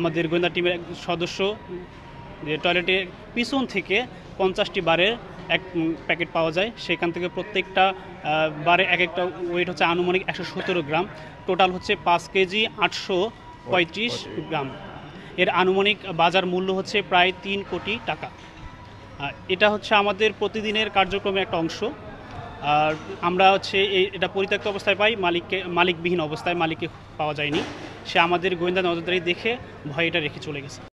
আমাদের গোয়েন্দা টিমের এক সদস্য যে টয়লেটে পিছন থেকে পঞ্চাশটি বারের এক প্যাকেট পাওয়া যায় সেখান থেকে প্রত্যেকটা বারে এক একটা ওয়েট হচ্ছে আনুমানিক একশো সতেরো গ্রাম টোটাল হচ্ছে পাঁচ কেজি আটশো পঁয়ত্রিশ গ্রাম এর আনুমানিক বাজার মূল্য হচ্ছে প্রায় তিন কোটি টাকা এটা হচ্ছে আমাদের প্রতিদিনের কার্যক্রমের একটা অংশ আর আমরা হচ্ছে এটা পরিত্যক্ত অবস্থায় পাই মালিককে মালিকবিহীন অবস্থায় মালিককে পাওয়া যায়নি সে আমাদের গোয়েন্দা নজরদারি দেখে ভয় এটা রেখে চলে গেছে